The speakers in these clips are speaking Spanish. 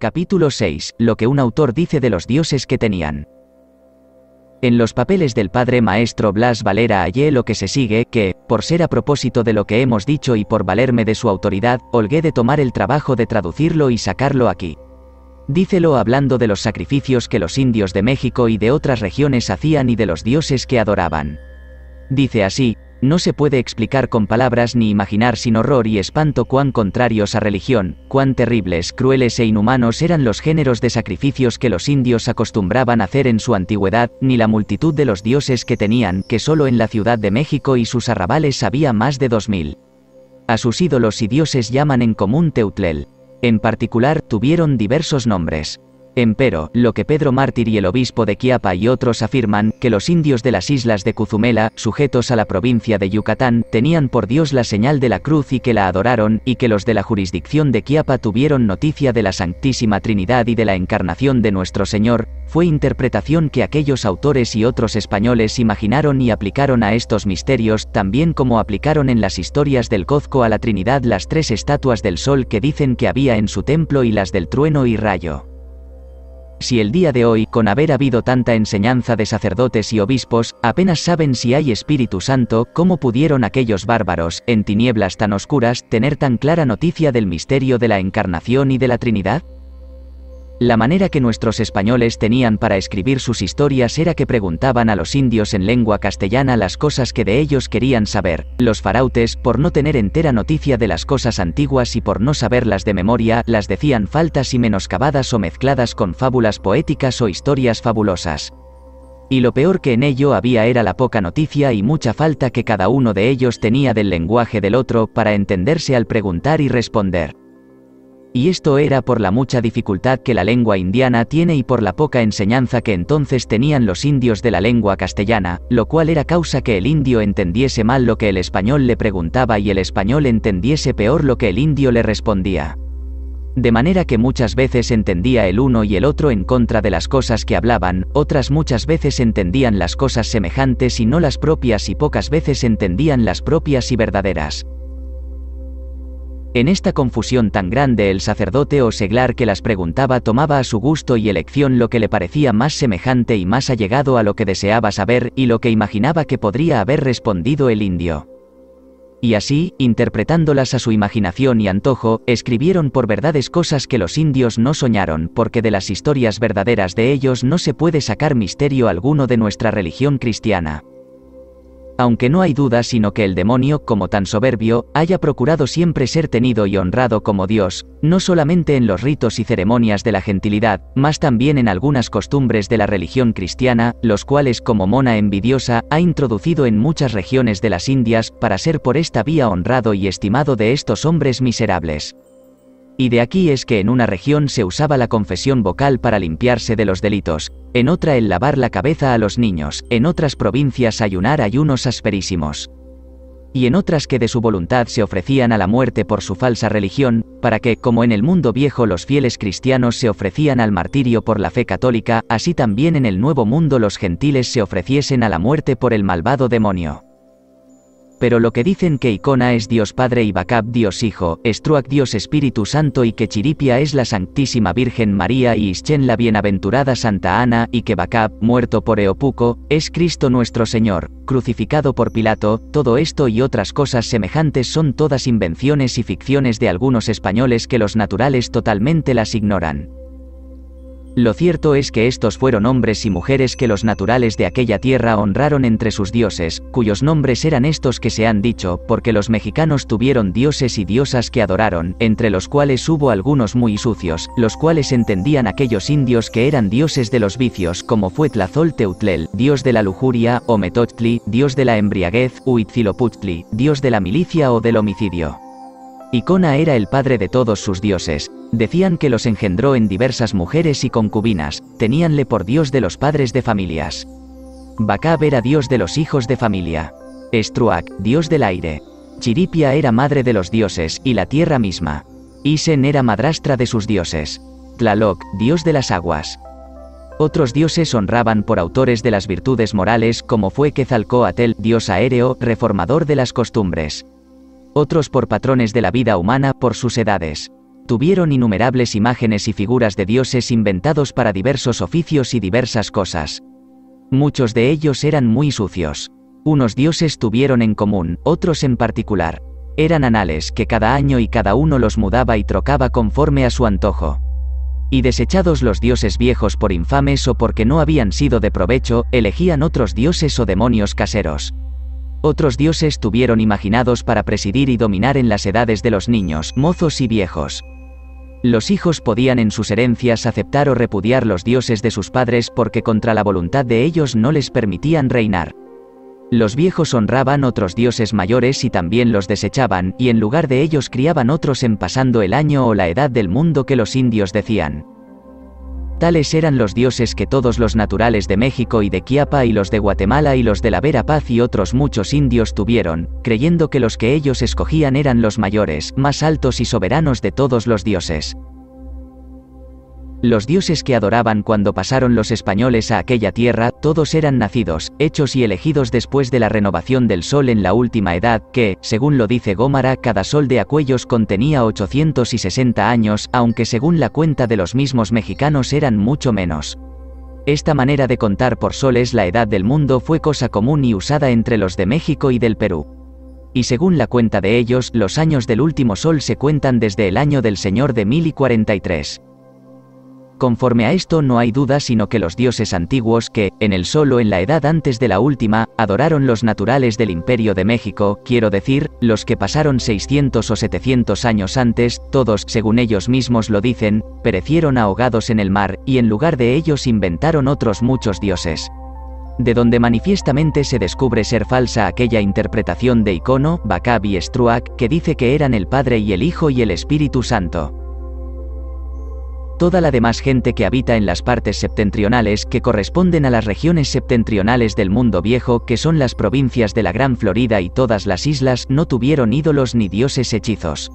Capítulo 6. Lo que un autor dice de los dioses que tenían. En los papeles del padre maestro Blas Valera hallé lo que se sigue, que, por ser a propósito de lo que hemos dicho y por valerme de su autoridad, holgué de tomar el trabajo de traducirlo y sacarlo aquí. Dícelo hablando de los sacrificios que los indios de México y de otras regiones hacían y de los dioses que adoraban. Dice así, no se puede explicar con palabras ni imaginar sin horror y espanto cuán contrarios a religión, cuán terribles, crueles e inhumanos eran los géneros de sacrificios que los indios acostumbraban hacer en su antigüedad, ni la multitud de los dioses que tenían, que solo en la Ciudad de México y sus arrabales había más de 2000. A sus ídolos y dioses llaman en común Teutlel. En particular, tuvieron diversos nombres. Empero, lo que Pedro Mártir y el obispo de Quiapa y otros afirman, que los indios de las islas de Cuzumela, sujetos a la provincia de Yucatán, tenían por Dios la señal de la cruz y que la adoraron, y que los de la jurisdicción de Quiapa tuvieron noticia de la Santísima Trinidad y de la encarnación de nuestro Señor, fue interpretación que aquellos autores y otros españoles imaginaron y aplicaron a estos misterios, también como aplicaron en las historias del Cozco a la Trinidad las tres estatuas del sol que dicen que había en su templo y las del trueno y rayo. Si el día de hoy, con haber habido tanta enseñanza de sacerdotes y obispos, apenas saben si hay Espíritu Santo, ¿cómo pudieron aquellos bárbaros, en tinieblas tan oscuras, tener tan clara noticia del misterio de la Encarnación y de la Trinidad? La manera que nuestros españoles tenían para escribir sus historias era que preguntaban a los indios en lengua castellana las cosas que de ellos querían saber. Los farautes, por no tener entera noticia de las cosas antiguas y por no saberlas de memoria, las decían faltas y menoscabadas o mezcladas con fábulas poéticas o historias fabulosas. Y lo peor que en ello había era la poca noticia y mucha falta que cada uno de ellos tenía del lenguaje del otro para entenderse al preguntar y responder y esto era por la mucha dificultad que la lengua indiana tiene y por la poca enseñanza que entonces tenían los indios de la lengua castellana, lo cual era causa que el indio entendiese mal lo que el español le preguntaba y el español entendiese peor lo que el indio le respondía. De manera que muchas veces entendía el uno y el otro en contra de las cosas que hablaban, otras muchas veces entendían las cosas semejantes y no las propias y pocas veces entendían las propias y verdaderas. En esta confusión tan grande el sacerdote o seglar que las preguntaba tomaba a su gusto y elección lo que le parecía más semejante y más allegado a lo que deseaba saber y lo que imaginaba que podría haber respondido el indio. Y así, interpretándolas a su imaginación y antojo, escribieron por verdades cosas que los indios no soñaron, porque de las historias verdaderas de ellos no se puede sacar misterio alguno de nuestra religión cristiana aunque no hay duda sino que el demonio, como tan soberbio, haya procurado siempre ser tenido y honrado como Dios, no solamente en los ritos y ceremonias de la gentilidad, mas también en algunas costumbres de la religión cristiana, los cuales como mona envidiosa ha introducido en muchas regiones de las Indias para ser por esta vía honrado y estimado de estos hombres miserables. Y de aquí es que en una región se usaba la confesión vocal para limpiarse de los delitos, en otra el lavar la cabeza a los niños, en otras provincias ayunar ayunos asperísimos. Y en otras que de su voluntad se ofrecían a la muerte por su falsa religión, para que, como en el mundo viejo los fieles cristianos se ofrecían al martirio por la fe católica, así también en el nuevo mundo los gentiles se ofreciesen a la muerte por el malvado demonio pero lo que dicen que Icona es Dios Padre y Bacab Dios Hijo, Estruac Dios Espíritu Santo y que Chiripia es la Santísima Virgen María y Ischen la Bienaventurada Santa Ana y que Bacab, muerto por Eopuco, es Cristo nuestro Señor, crucificado por Pilato, todo esto y otras cosas semejantes son todas invenciones y ficciones de algunos españoles que los naturales totalmente las ignoran. Lo cierto es que estos fueron hombres y mujeres que los naturales de aquella tierra honraron entre sus dioses, cuyos nombres eran estos que se han dicho, porque los mexicanos tuvieron dioses y diosas que adoraron, entre los cuales hubo algunos muy sucios, los cuales entendían aquellos indios que eran dioses de los vicios, como fue Tlazol Teutlel, dios de la lujuria, o Metotli, dios de la embriaguez, Huitzilopochtli, dios de la milicia o del homicidio. Icona era el padre de todos sus dioses, decían que los engendró en diversas mujeres y concubinas, teníanle por dios de los padres de familias. Bacab era dios de los hijos de familia. Estruac, dios del aire. Chiripia era madre de los dioses y la tierra misma. Isen era madrastra de sus dioses. Tlaloc, dios de las aguas. Otros dioses honraban por autores de las virtudes morales como fue Quetzalcoatl, dios aéreo, reformador de las costumbres otros por patrones de la vida humana, por sus edades. Tuvieron innumerables imágenes y figuras de dioses inventados para diversos oficios y diversas cosas. Muchos de ellos eran muy sucios. Unos dioses tuvieron en común, otros en particular. Eran anales que cada año y cada uno los mudaba y trocaba conforme a su antojo. Y desechados los dioses viejos por infames o porque no habían sido de provecho, elegían otros dioses o demonios caseros otros dioses tuvieron imaginados para presidir y dominar en las edades de los niños, mozos y viejos. Los hijos podían en sus herencias aceptar o repudiar los dioses de sus padres porque contra la voluntad de ellos no les permitían reinar. Los viejos honraban otros dioses mayores y también los desechaban, y en lugar de ellos criaban otros en pasando el año o la edad del mundo que los indios decían. Tales eran los dioses que todos los naturales de México y de Quiapa y los de Guatemala y los de la Vera Paz y otros muchos indios tuvieron, creyendo que los que ellos escogían eran los mayores, más altos y soberanos de todos los dioses. Los dioses que adoraban cuando pasaron los españoles a aquella tierra, todos eran nacidos, hechos y elegidos después de la renovación del sol en la última edad, que, según lo dice Gómara, cada sol de Acuellos contenía 860 años, aunque según la cuenta de los mismos mexicanos eran mucho menos. Esta manera de contar por soles la edad del mundo fue cosa común y usada entre los de México y del Perú. Y según la cuenta de ellos, los años del último sol se cuentan desde el año del Señor de 1043. Conforme a esto no hay duda sino que los dioses antiguos que, en el solo en la edad antes de la última, adoraron los naturales del imperio de México, quiero decir, los que pasaron 600 o 700 años antes, todos, según ellos mismos lo dicen, perecieron ahogados en el mar, y en lugar de ellos inventaron otros muchos dioses de donde manifiestamente se descubre ser falsa aquella interpretación de Icono, Bacab y Struac, que dice que eran el Padre y el Hijo y el Espíritu Santo toda la demás gente que habita en las partes septentrionales que corresponden a las regiones septentrionales del mundo viejo que son las provincias de la Gran Florida y todas las islas no tuvieron ídolos ni dioses hechizos.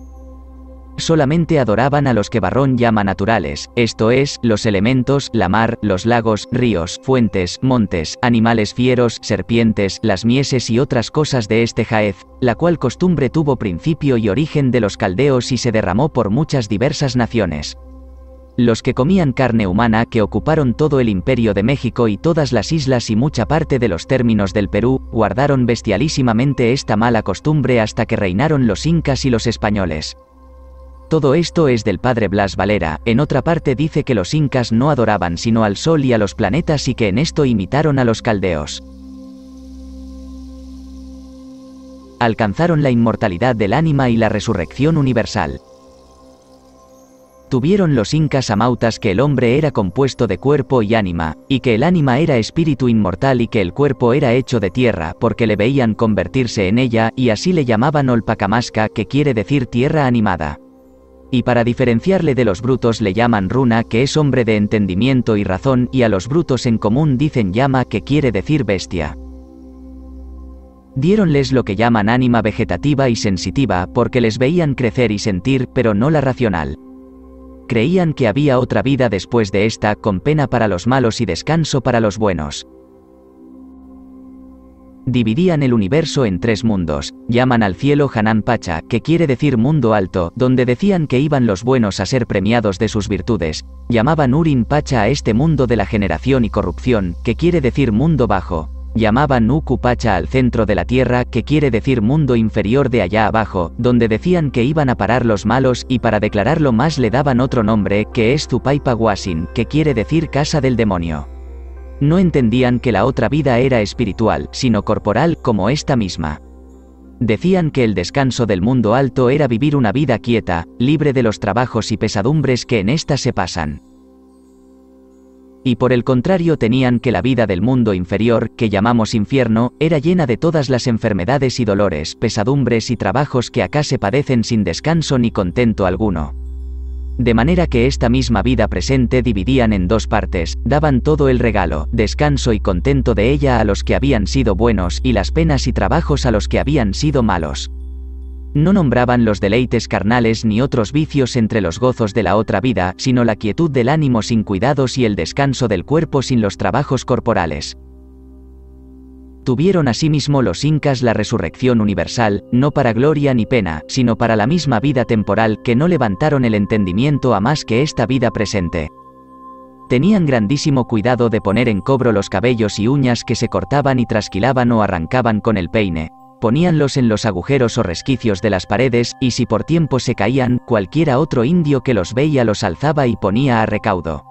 Solamente adoraban a los que Barrón llama naturales, esto es, los elementos, la mar, los lagos, ríos, fuentes, montes, animales fieros, serpientes, las mieses y otras cosas de este jaez, la cual costumbre tuvo principio y origen de los caldeos y se derramó por muchas diversas naciones. Los que comían carne humana que ocuparon todo el imperio de México y todas las islas y mucha parte de los términos del Perú, guardaron bestialísimamente esta mala costumbre hasta que reinaron los incas y los españoles. Todo esto es del padre Blas Valera, en otra parte dice que los incas no adoraban sino al sol y a los planetas y que en esto imitaron a los caldeos. Alcanzaron la inmortalidad del ánima y la resurrección universal tuvieron los incas amautas que el hombre era compuesto de cuerpo y ánima, y que el ánima era espíritu inmortal y que el cuerpo era hecho de tierra porque le veían convertirse en ella y así le llamaban Olpacamasca que quiere decir tierra animada. Y para diferenciarle de los brutos le llaman runa que es hombre de entendimiento y razón y a los brutos en común dicen llama que quiere decir bestia. Diéronles lo que llaman ánima vegetativa y sensitiva porque les veían crecer y sentir pero no la racional creían que había otra vida después de esta, con pena para los malos y descanso para los buenos. Dividían el universo en tres mundos, llaman al cielo Hanan Pacha, que quiere decir mundo alto, donde decían que iban los buenos a ser premiados de sus virtudes, llamaban Urin Pacha a este mundo de la generación y corrupción, que quiere decir mundo bajo, Uku Pacha al centro de la Tierra, que quiere decir mundo inferior de allá abajo, donde decían que iban a parar los malos y para declararlo más le daban otro nombre, que es Guasin, que quiere decir casa del demonio. No entendían que la otra vida era espiritual, sino corporal, como esta misma. Decían que el descanso del mundo alto era vivir una vida quieta, libre de los trabajos y pesadumbres que en esta se pasan y por el contrario tenían que la vida del mundo inferior, que llamamos infierno, era llena de todas las enfermedades y dolores, pesadumbres y trabajos que acá se padecen sin descanso ni contento alguno. De manera que esta misma vida presente dividían en dos partes, daban todo el regalo, descanso y contento de ella a los que habían sido buenos y las penas y trabajos a los que habían sido malos no nombraban los deleites carnales ni otros vicios entre los gozos de la otra vida, sino la quietud del ánimo sin cuidados y el descanso del cuerpo sin los trabajos corporales. Tuvieron asimismo los incas la resurrección universal, no para gloria ni pena, sino para la misma vida temporal que no levantaron el entendimiento a más que esta vida presente. Tenían grandísimo cuidado de poner en cobro los cabellos y uñas que se cortaban y trasquilaban o arrancaban con el peine, poníanlos en los agujeros o resquicios de las paredes, y si por tiempo se caían, cualquiera otro indio que los veía los alzaba y ponía a recaudo.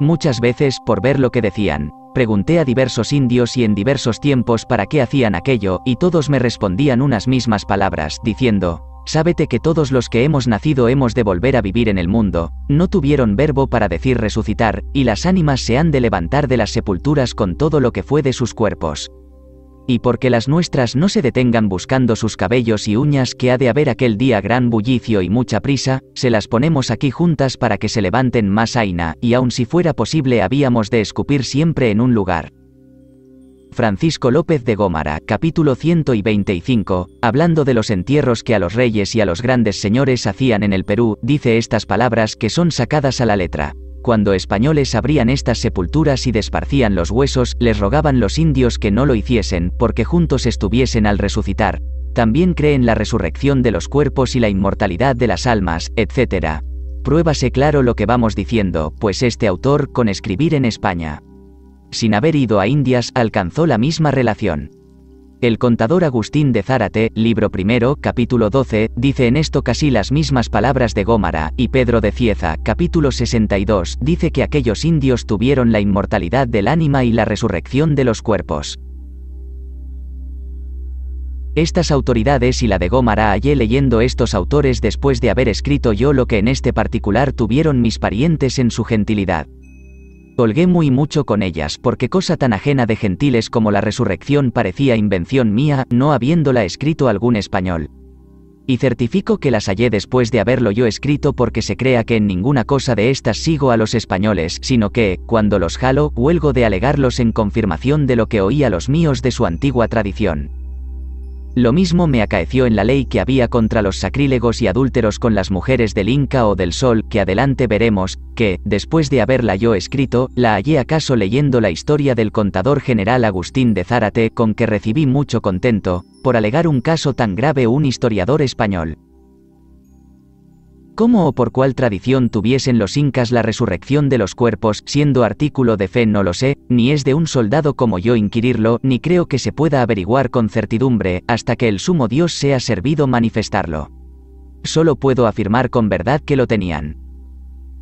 Muchas veces, por ver lo que decían, pregunté a diversos indios y en diversos tiempos para qué hacían aquello, y todos me respondían unas mismas palabras, diciendo, Sábete que todos los que hemos nacido hemos de volver a vivir en el mundo, no tuvieron verbo para decir resucitar, y las ánimas se han de levantar de las sepulturas con todo lo que fue de sus cuerpos y porque las nuestras no se detengan buscando sus cabellos y uñas que ha de haber aquel día gran bullicio y mucha prisa, se las ponemos aquí juntas para que se levanten más aina, y aun si fuera posible habíamos de escupir siempre en un lugar. Francisco López de Gómara, capítulo 125, hablando de los entierros que a los reyes y a los grandes señores hacían en el Perú, dice estas palabras que son sacadas a la letra. Cuando españoles abrían estas sepulturas y desparcían los huesos, les rogaban los indios que no lo hiciesen, porque juntos estuviesen al resucitar. También creen la resurrección de los cuerpos y la inmortalidad de las almas, etc. Pruébase claro lo que vamos diciendo, pues este autor, con escribir en España, sin haber ido a Indias, alcanzó la misma relación. El contador Agustín de Zárate, libro primero, capítulo 12, dice en esto casi las mismas palabras de Gómara, y Pedro de Cieza, capítulo 62, dice que aquellos indios tuvieron la inmortalidad del ánima y la resurrección de los cuerpos. Estas autoridades y la de Gómara hallé leyendo estos autores después de haber escrito yo lo que en este particular tuvieron mis parientes en su gentilidad. Colgué muy mucho con ellas porque cosa tan ajena de gentiles como la resurrección parecía invención mía, no habiéndola escrito algún español. Y certifico que las hallé después de haberlo yo escrito porque se crea que en ninguna cosa de estas sigo a los españoles, sino que, cuando los jalo, huelgo de alegarlos en confirmación de lo que oí a los míos de su antigua tradición. Lo mismo me acaeció en la ley que había contra los sacrílegos y adúlteros con las mujeres del Inca o del Sol, que adelante veremos, que, después de haberla yo escrito, la hallé acaso leyendo la historia del contador general Agustín de Zárate, con que recibí mucho contento, por alegar un caso tan grave un historiador español cómo o por cuál tradición tuviesen los incas la resurrección de los cuerpos, siendo artículo de fe no lo sé, ni es de un soldado como yo inquirirlo, ni creo que se pueda averiguar con certidumbre, hasta que el sumo Dios sea servido manifestarlo. Solo puedo afirmar con verdad que lo tenían.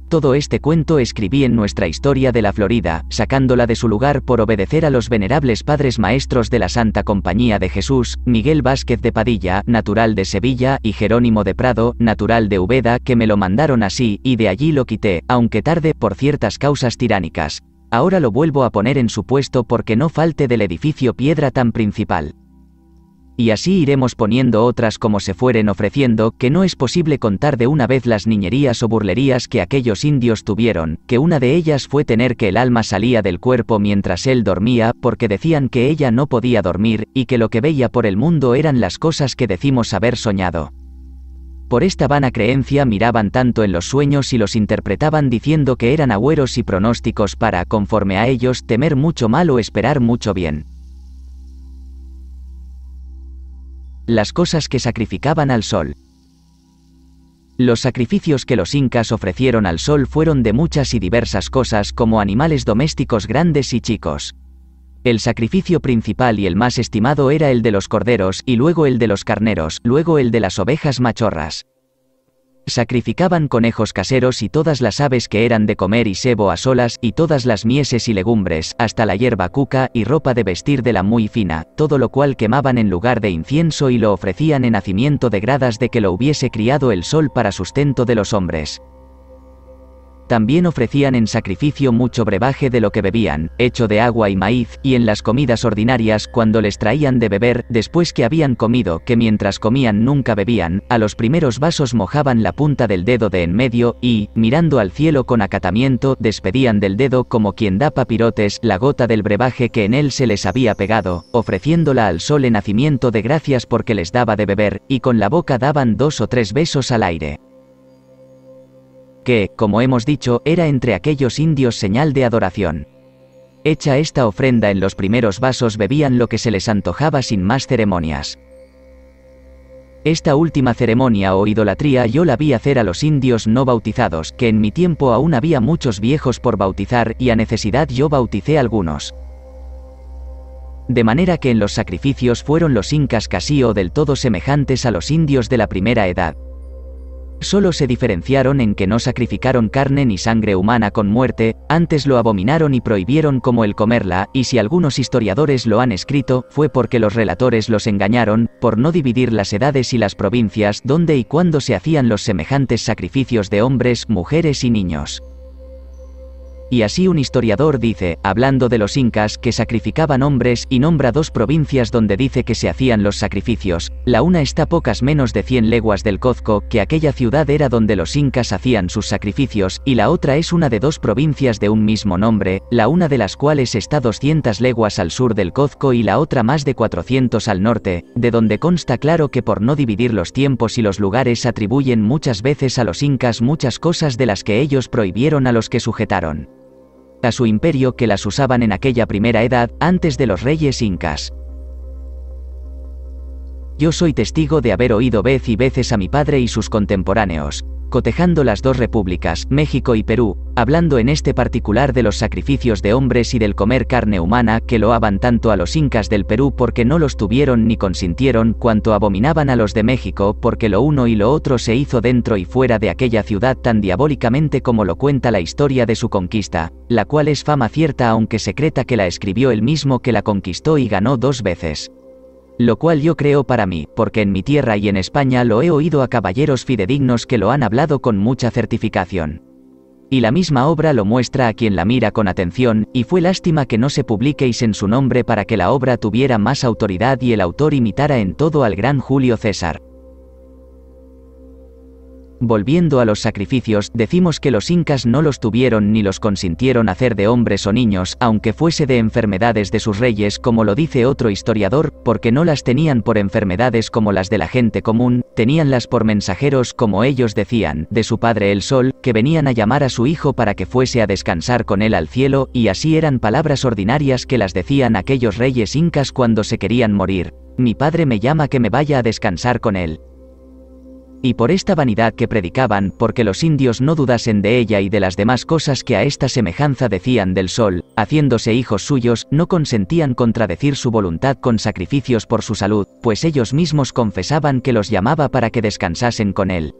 Todo este cuento escribí en nuestra historia de la Florida, sacándola de su lugar por obedecer a los venerables padres maestros de la Santa Compañía de Jesús, Miguel Vázquez de Padilla, natural de Sevilla, y Jerónimo de Prado, natural de Ubeda, que me lo mandaron así, y de allí lo quité, aunque tarde, por ciertas causas tiránicas. Ahora lo vuelvo a poner en su puesto porque no falte del edificio piedra tan principal y así iremos poniendo otras como se fueren ofreciendo, que no es posible contar de una vez las niñerías o burlerías que aquellos indios tuvieron, que una de ellas fue tener que el alma salía del cuerpo mientras él dormía, porque decían que ella no podía dormir, y que lo que veía por el mundo eran las cosas que decimos haber soñado. Por esta vana creencia miraban tanto en los sueños y los interpretaban diciendo que eran agüeros y pronósticos para, conforme a ellos, temer mucho mal o esperar mucho bien. las cosas que sacrificaban al sol. Los sacrificios que los incas ofrecieron al sol fueron de muchas y diversas cosas como animales domésticos grandes y chicos. El sacrificio principal y el más estimado era el de los corderos y luego el de los carneros, luego el de las ovejas machorras. Sacrificaban conejos caseros y todas las aves que eran de comer y sebo a solas y todas las mieses y legumbres, hasta la hierba cuca y ropa de vestir de la muy fina, todo lo cual quemaban en lugar de incienso y lo ofrecían en nacimiento de gradas de que lo hubiese criado el sol para sustento de los hombres. También ofrecían en sacrificio mucho brebaje de lo que bebían, hecho de agua y maíz, y en las comidas ordinarias cuando les traían de beber, después que habían comido, que mientras comían nunca bebían, a los primeros vasos mojaban la punta del dedo de en medio, y, mirando al cielo con acatamiento, despedían del dedo como quien da papirotes la gota del brebaje que en él se les había pegado, ofreciéndola al sol en nacimiento de gracias porque les daba de beber, y con la boca daban dos o tres besos al aire que, como hemos dicho, era entre aquellos indios señal de adoración. Hecha esta ofrenda en los primeros vasos bebían lo que se les antojaba sin más ceremonias. Esta última ceremonia o idolatría yo la vi hacer a los indios no bautizados, que en mi tiempo aún había muchos viejos por bautizar y a necesidad yo bauticé algunos. De manera que en los sacrificios fueron los incas casi o del todo semejantes a los indios de la primera edad. Solo se diferenciaron en que no sacrificaron carne ni sangre humana con muerte, antes lo abominaron y prohibieron como el comerla, y si algunos historiadores lo han escrito, fue porque los relatores los engañaron, por no dividir las edades y las provincias donde y cuándo se hacían los semejantes sacrificios de hombres, mujeres y niños. Y así un historiador dice, hablando de los incas que sacrificaban hombres y nombra dos provincias donde dice que se hacían los sacrificios, la una está pocas menos de 100 leguas del Cozco, que aquella ciudad era donde los incas hacían sus sacrificios, y la otra es una de dos provincias de un mismo nombre, la una de las cuales está 200 leguas al sur del Cozco y la otra más de 400 al norte, de donde consta claro que por no dividir los tiempos y los lugares atribuyen muchas veces a los incas muchas cosas de las que ellos prohibieron a los que sujetaron a su imperio que las usaban en aquella primera edad antes de los reyes incas. Yo soy testigo de haber oído vez y veces a mi padre y sus contemporáneos, cotejando las dos repúblicas, México y Perú, hablando en este particular de los sacrificios de hombres y del comer carne humana que loaban tanto a los incas del Perú porque no los tuvieron ni consintieron cuanto abominaban a los de México porque lo uno y lo otro se hizo dentro y fuera de aquella ciudad tan diabólicamente como lo cuenta la historia de su conquista, la cual es fama cierta aunque secreta que la escribió el mismo que la conquistó y ganó dos veces. Lo cual yo creo para mí, porque en mi tierra y en España lo he oído a caballeros fidedignos que lo han hablado con mucha certificación. Y la misma obra lo muestra a quien la mira con atención, y fue lástima que no se publiquéis en su nombre para que la obra tuviera más autoridad y el autor imitara en todo al gran Julio César. Volviendo a los sacrificios, decimos que los incas no los tuvieron ni los consintieron hacer de hombres o niños, aunque fuese de enfermedades de sus reyes, como lo dice otro historiador, porque no las tenían por enfermedades como las de la gente común, teníanlas por mensajeros, como ellos decían, de su padre el sol, que venían a llamar a su hijo para que fuese a descansar con él al cielo, y así eran palabras ordinarias que las decían aquellos reyes incas cuando se querían morir. Mi padre me llama que me vaya a descansar con él y por esta vanidad que predicaban, porque los indios no dudasen de ella y de las demás cosas que a esta semejanza decían del sol, haciéndose hijos suyos, no consentían contradecir su voluntad con sacrificios por su salud, pues ellos mismos confesaban que los llamaba para que descansasen con él.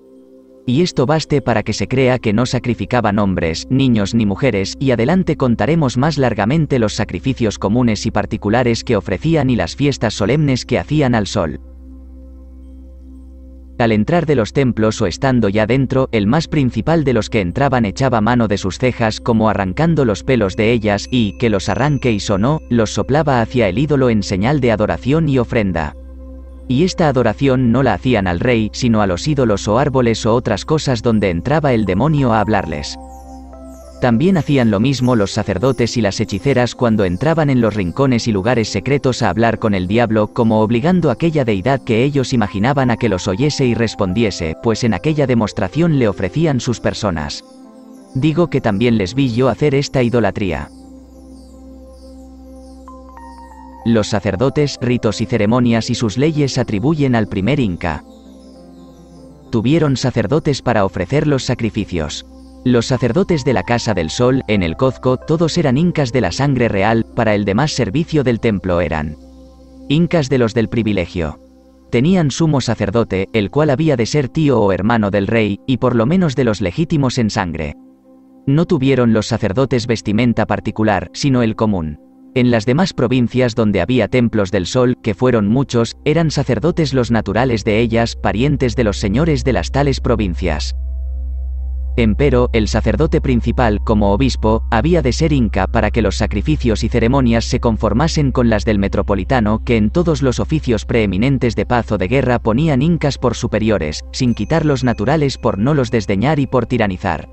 Y esto baste para que se crea que no sacrificaban hombres, niños ni mujeres, y adelante contaremos más largamente los sacrificios comunes y particulares que ofrecían y las fiestas solemnes que hacían al sol. Al entrar de los templos o estando ya dentro, el más principal de los que entraban echaba mano de sus cejas como arrancando los pelos de ellas y, que los arranque y sonó los soplaba hacia el ídolo en señal de adoración y ofrenda. Y esta adoración no la hacían al rey, sino a los ídolos o árboles o otras cosas donde entraba el demonio a hablarles. También hacían lo mismo los sacerdotes y las hechiceras cuando entraban en los rincones y lugares secretos a hablar con el diablo, como obligando a aquella deidad que ellos imaginaban a que los oyese y respondiese, pues en aquella demostración le ofrecían sus personas. Digo que también les vi yo hacer esta idolatría. Los sacerdotes, ritos y ceremonias y sus leyes atribuyen al primer Inca. Tuvieron sacerdotes para ofrecer los sacrificios. Los sacerdotes de la Casa del Sol, en el Cozco, todos eran incas de la sangre real, para el demás servicio del templo eran incas de los del privilegio. Tenían sumo sacerdote, el cual había de ser tío o hermano del rey, y por lo menos de los legítimos en sangre. No tuvieron los sacerdotes vestimenta particular, sino el común. En las demás provincias donde había templos del sol, que fueron muchos, eran sacerdotes los naturales de ellas, parientes de los señores de las tales provincias. Empero, el sacerdote principal, como obispo, había de ser inca para que los sacrificios y ceremonias se conformasen con las del metropolitano, que en todos los oficios preeminentes de paz o de guerra ponían incas por superiores, sin quitar los naturales por no los desdeñar y por tiranizar.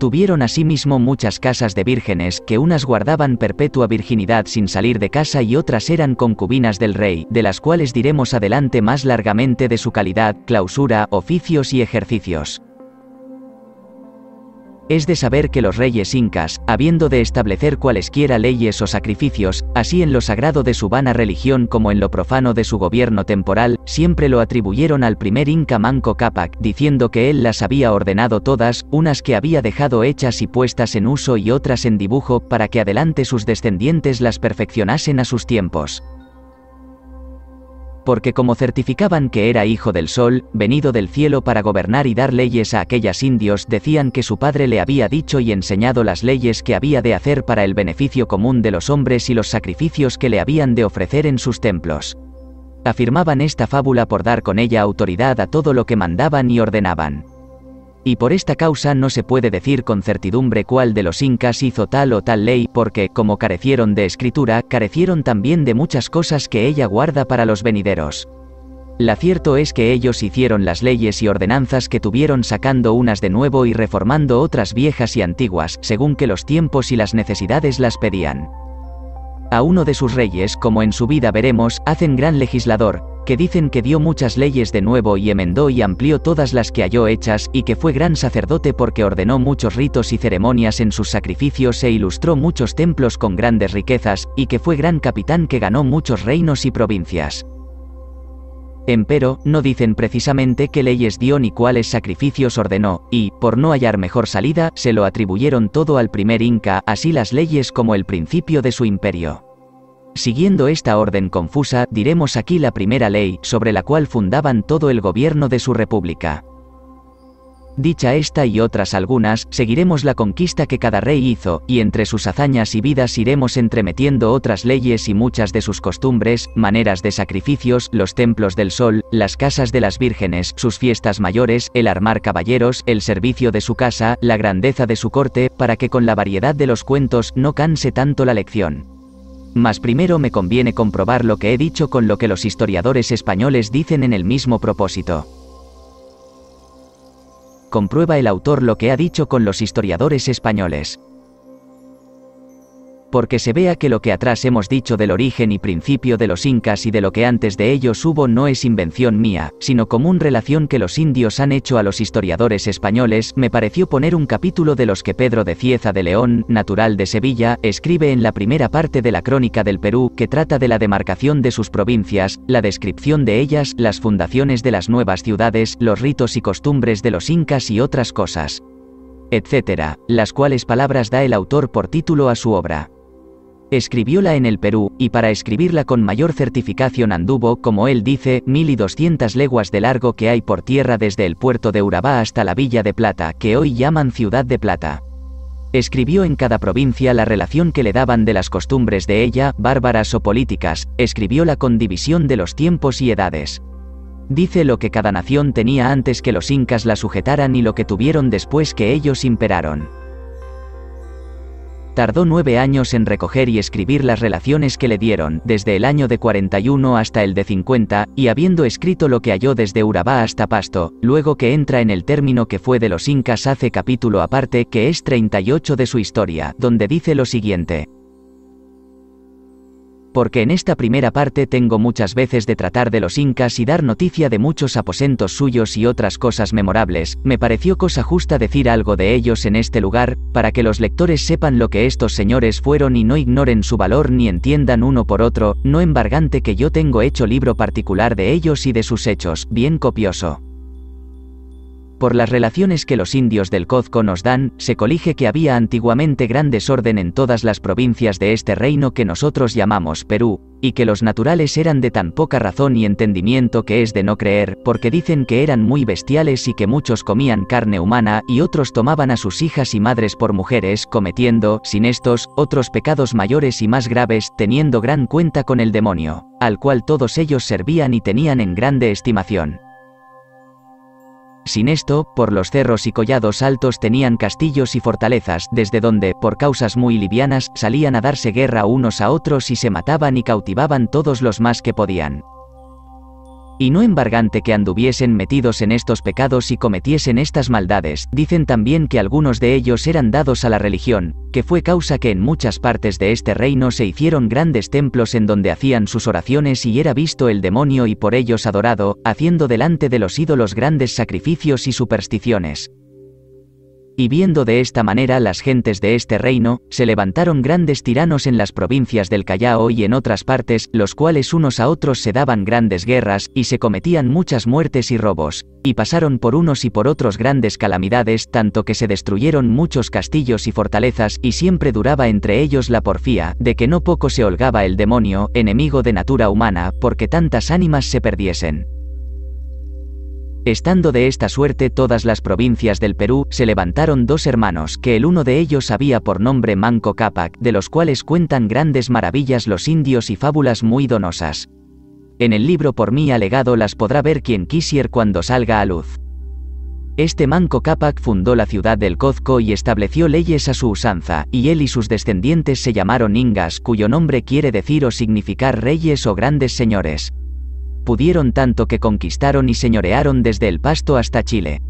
Tuvieron asimismo muchas casas de vírgenes, que unas guardaban perpetua virginidad sin salir de casa y otras eran concubinas del rey, de las cuales diremos adelante más largamente de su calidad, clausura, oficios y ejercicios. Es de saber que los reyes incas, habiendo de establecer cualesquiera leyes o sacrificios, así en lo sagrado de su vana religión como en lo profano de su gobierno temporal, siempre lo atribuyeron al primer inca Manco Cápac, diciendo que él las había ordenado todas, unas que había dejado hechas y puestas en uso y otras en dibujo, para que adelante sus descendientes las perfeccionasen a sus tiempos porque como certificaban que era hijo del sol, venido del cielo para gobernar y dar leyes a aquellas indios, decían que su padre le había dicho y enseñado las leyes que había de hacer para el beneficio común de los hombres y los sacrificios que le habían de ofrecer en sus templos. Afirmaban esta fábula por dar con ella autoridad a todo lo que mandaban y ordenaban y por esta causa no se puede decir con certidumbre cuál de los incas hizo tal o tal ley porque, como carecieron de escritura, carecieron también de muchas cosas que ella guarda para los venideros. La cierto es que ellos hicieron las leyes y ordenanzas que tuvieron sacando unas de nuevo y reformando otras viejas y antiguas, según que los tiempos y las necesidades las pedían. A uno de sus reyes, como en su vida veremos, hacen gran legislador, que dicen que dio muchas leyes de nuevo y emendó y amplió todas las que halló hechas, y que fue gran sacerdote porque ordenó muchos ritos y ceremonias en sus sacrificios e ilustró muchos templos con grandes riquezas, y que fue gran capitán que ganó muchos reinos y provincias. Empero, no dicen precisamente qué leyes dio ni cuáles sacrificios ordenó, y, por no hallar mejor salida, se lo atribuyeron todo al primer Inca, así las leyes como el principio de su imperio. Siguiendo esta orden confusa, diremos aquí la primera ley, sobre la cual fundaban todo el gobierno de su república. Dicha esta y otras algunas, seguiremos la conquista que cada rey hizo, y entre sus hazañas y vidas iremos entremetiendo otras leyes y muchas de sus costumbres, maneras de sacrificios, los templos del sol, las casas de las vírgenes, sus fiestas mayores, el armar caballeros, el servicio de su casa, la grandeza de su corte, para que con la variedad de los cuentos no canse tanto la lección. Mas primero me conviene comprobar lo que he dicho con lo que los historiadores españoles dicen en el mismo propósito. Comprueba el autor lo que ha dicho con los historiadores españoles porque se vea que lo que atrás hemos dicho del origen y principio de los incas y de lo que antes de ellos hubo no es invención mía, sino común relación que los indios han hecho a los historiadores españoles, me pareció poner un capítulo de los que Pedro de Cieza de León, natural de Sevilla, escribe en la primera parte de la Crónica del Perú, que trata de la demarcación de sus provincias, la descripción de ellas, las fundaciones de las nuevas ciudades, los ritos y costumbres de los incas y otras cosas etcétera, las cuales palabras da el autor por título a su obra. Escribióla en el Perú, y para escribirla con mayor certificación anduvo, como él dice, mil y doscientas leguas de largo que hay por tierra desde el puerto de Urabá hasta la Villa de Plata, que hoy llaman Ciudad de Plata. Escribió en cada provincia la relación que le daban de las costumbres de ella, bárbaras o políticas, escribió la condivisión de los tiempos y edades. Dice lo que cada nación tenía antes que los incas la sujetaran y lo que tuvieron después que ellos imperaron. Tardó nueve años en recoger y escribir las relaciones que le dieron, desde el año de 41 hasta el de 50, y habiendo escrito lo que halló desde Urabá hasta Pasto, luego que entra en el término que fue de los incas hace capítulo aparte que es 38 de su historia, donde dice lo siguiente porque en esta primera parte tengo muchas veces de tratar de los incas y dar noticia de muchos aposentos suyos y otras cosas memorables, me pareció cosa justa decir algo de ellos en este lugar, para que los lectores sepan lo que estos señores fueron y no ignoren su valor ni entiendan uno por otro, no embargante que yo tengo hecho libro particular de ellos y de sus hechos, bien copioso. Por las relaciones que los indios del Cozco nos dan, se colige que había antiguamente gran desorden en todas las provincias de este reino que nosotros llamamos Perú, y que los naturales eran de tan poca razón y entendimiento que es de no creer, porque dicen que eran muy bestiales y que muchos comían carne humana y otros tomaban a sus hijas y madres por mujeres, cometiendo, sin estos, otros pecados mayores y más graves, teniendo gran cuenta con el demonio, al cual todos ellos servían y tenían en grande estimación. Sin esto, por los cerros y collados altos tenían castillos y fortalezas, desde donde, por causas muy livianas, salían a darse guerra unos a otros y se mataban y cautivaban todos los más que podían y no embargante que anduviesen metidos en estos pecados y cometiesen estas maldades, dicen también que algunos de ellos eran dados a la religión, que fue causa que en muchas partes de este reino se hicieron grandes templos en donde hacían sus oraciones y era visto el demonio y por ellos adorado, haciendo delante de los ídolos grandes sacrificios y supersticiones y viendo de esta manera las gentes de este reino, se levantaron grandes tiranos en las provincias del Callao y en otras partes, los cuales unos a otros se daban grandes guerras, y se cometían muchas muertes y robos, y pasaron por unos y por otros grandes calamidades, tanto que se destruyeron muchos castillos y fortalezas, y siempre duraba entre ellos la porfía, de que no poco se holgaba el demonio, enemigo de natura humana, porque tantas ánimas se perdiesen. Estando de esta suerte todas las provincias del Perú, se levantaron dos hermanos, que el uno de ellos había por nombre Manco Cápac, de los cuales cuentan grandes maravillas los indios y fábulas muy donosas. En el libro por mí alegado las podrá ver quien quisier cuando salga a luz. Este Manco Cápac fundó la ciudad del Cozco y estableció leyes a su usanza, y él y sus descendientes se llamaron Ingas, cuyo nombre quiere decir o significar reyes o grandes señores pudieron tanto que conquistaron y señorearon desde el Pasto hasta Chile.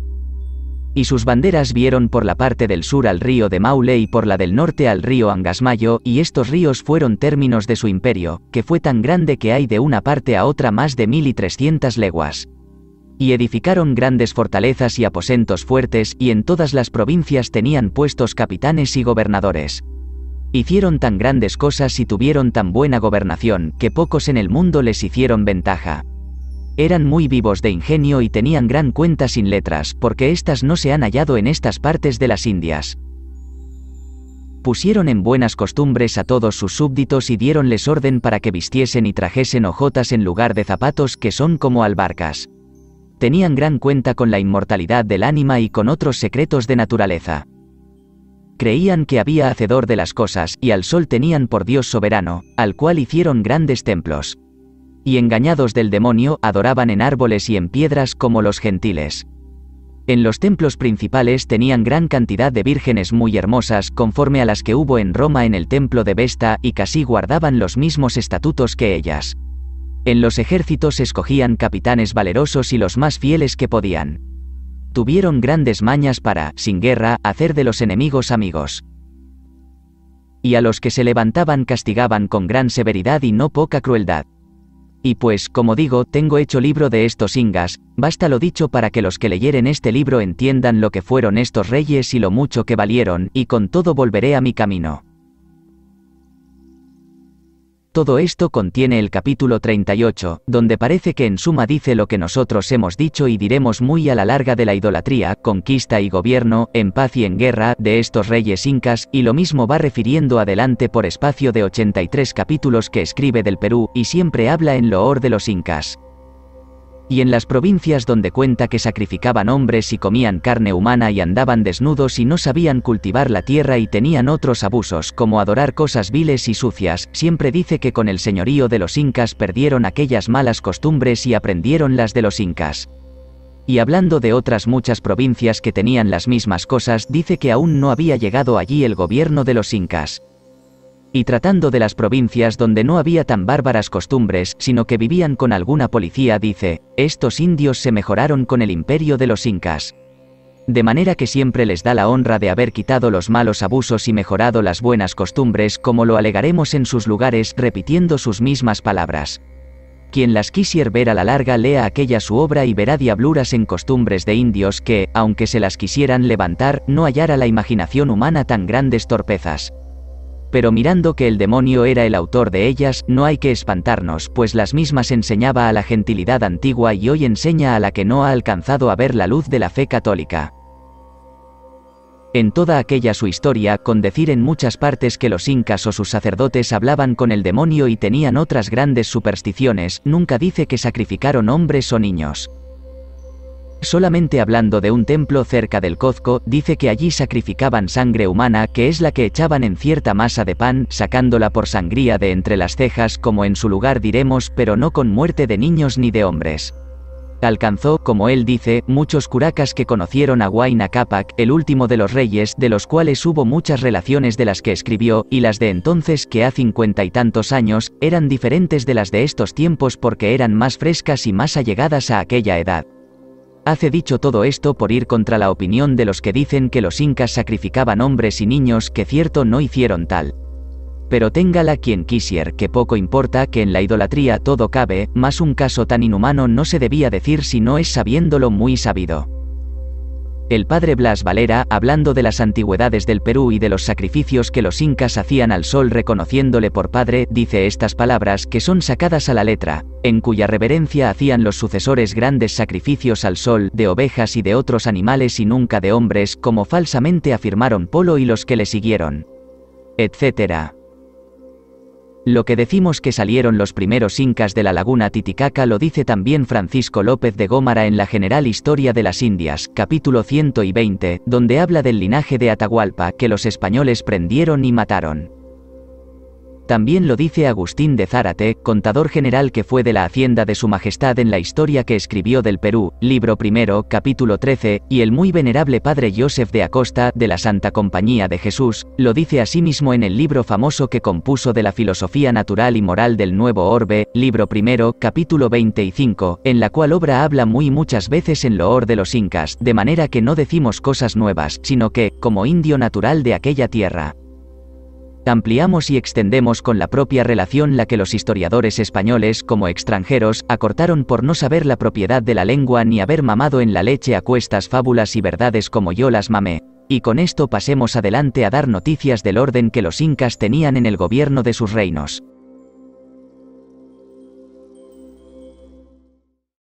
Y sus banderas vieron por la parte del sur al río de Maule y por la del norte al río Angasmayo, y estos ríos fueron términos de su imperio, que fue tan grande que hay de una parte a otra más de mil y trescientas leguas y edificaron grandes fortalezas y aposentos fuertes, y en todas las provincias tenían puestos capitanes y gobernadores. Hicieron tan grandes cosas y tuvieron tan buena gobernación, que pocos en el mundo les hicieron ventaja. Eran muy vivos de ingenio y tenían gran cuenta sin letras, porque éstas no se han hallado en estas partes de las Indias. Pusieron en buenas costumbres a todos sus súbditos y diéronles orden para que vistiesen y trajesen hojotas en lugar de zapatos que son como albarcas. Tenían gran cuenta con la inmortalidad del ánima y con otros secretos de naturaleza. Creían que había hacedor de las cosas, y al sol tenían por Dios soberano, al cual hicieron grandes templos. Y engañados del demonio, adoraban en árboles y en piedras como los gentiles. En los templos principales tenían gran cantidad de vírgenes muy hermosas, conforme a las que hubo en Roma en el templo de Vesta, y casi guardaban los mismos estatutos que ellas. En los ejércitos escogían capitanes valerosos y los más fieles que podían tuvieron grandes mañas para, sin guerra, hacer de los enemigos amigos. Y a los que se levantaban castigaban con gran severidad y no poca crueldad. Y pues, como digo, tengo hecho libro de estos ingas, basta lo dicho para que los que leyeren este libro entiendan lo que fueron estos reyes y lo mucho que valieron, y con todo volveré a mi camino. Todo esto contiene el capítulo 38, donde parece que en suma dice lo que nosotros hemos dicho y diremos muy a la larga de la idolatría, conquista y gobierno, en paz y en guerra, de estos reyes incas, y lo mismo va refiriendo adelante por espacio de 83 capítulos que escribe del Perú, y siempre habla en loor de los incas y en las provincias donde cuenta que sacrificaban hombres y comían carne humana y andaban desnudos y no sabían cultivar la tierra y tenían otros abusos como adorar cosas viles y sucias, siempre dice que con el señorío de los incas perdieron aquellas malas costumbres y aprendieron las de los incas. Y hablando de otras muchas provincias que tenían las mismas cosas, dice que aún no había llegado allí el gobierno de los incas y tratando de las provincias donde no había tan bárbaras costumbres, sino que vivían con alguna policía, dice, estos indios se mejoraron con el imperio de los incas. De manera que siempre les da la honra de haber quitado los malos abusos y mejorado las buenas costumbres, como lo alegaremos en sus lugares, repitiendo sus mismas palabras. Quien las quisier ver a la larga lea aquella su obra y verá diabluras en costumbres de indios que, aunque se las quisieran levantar, no hallara la imaginación humana tan grandes torpezas pero mirando que el demonio era el autor de ellas, no hay que espantarnos, pues las mismas enseñaba a la gentilidad antigua y hoy enseña a la que no ha alcanzado a ver la luz de la fe católica. En toda aquella su historia, con decir en muchas partes que los incas o sus sacerdotes hablaban con el demonio y tenían otras grandes supersticiones, nunca dice que sacrificaron hombres o niños solamente hablando de un templo cerca del Cozco, dice que allí sacrificaban sangre humana, que es la que echaban en cierta masa de pan, sacándola por sangría de entre las cejas, como en su lugar diremos, pero no con muerte de niños ni de hombres. Alcanzó, como él dice, muchos curacas que conocieron a Huayna Capac, el último de los reyes, de los cuales hubo muchas relaciones de las que escribió, y las de entonces que a cincuenta y tantos años, eran diferentes de las de estos tiempos porque eran más frescas y más allegadas a aquella edad. Hace dicho todo esto por ir contra la opinión de los que dicen que los incas sacrificaban hombres y niños que cierto no hicieron tal. Pero téngala quien quisier, que poco importa que en la idolatría todo cabe, más un caso tan inhumano no se debía decir si no es sabiéndolo muy sabido el padre Blas Valera, hablando de las antigüedades del Perú y de los sacrificios que los incas hacían al sol reconociéndole por padre, dice estas palabras que son sacadas a la letra, en cuya reverencia hacían los sucesores grandes sacrificios al sol, de ovejas y de otros animales y nunca de hombres, como falsamente afirmaron Polo y los que le siguieron. Etcétera. Lo que decimos que salieron los primeros incas de la laguna Titicaca lo dice también Francisco López de Gómara en la General Historia de las Indias, capítulo 120, donde habla del linaje de Atahualpa que los españoles prendieron y mataron. También lo dice Agustín de Zárate, contador general que fue de la hacienda de su majestad en la historia que escribió del Perú, libro primero, capítulo 13, y el muy venerable padre Joseph de Acosta, de la Santa Compañía de Jesús, lo dice asimismo en el libro famoso que compuso de la filosofía natural y moral del nuevo orbe, libro primero, capítulo 25, en la cual obra habla muy muchas veces en loor de los incas, de manera que no decimos cosas nuevas, sino que, como indio natural de aquella tierra, Ampliamos y extendemos con la propia relación la que los historiadores españoles, como extranjeros, acortaron por no saber la propiedad de la lengua ni haber mamado en la leche a cuestas fábulas y verdades como yo las mamé. Y con esto pasemos adelante a dar noticias del orden que los incas tenían en el gobierno de sus reinos.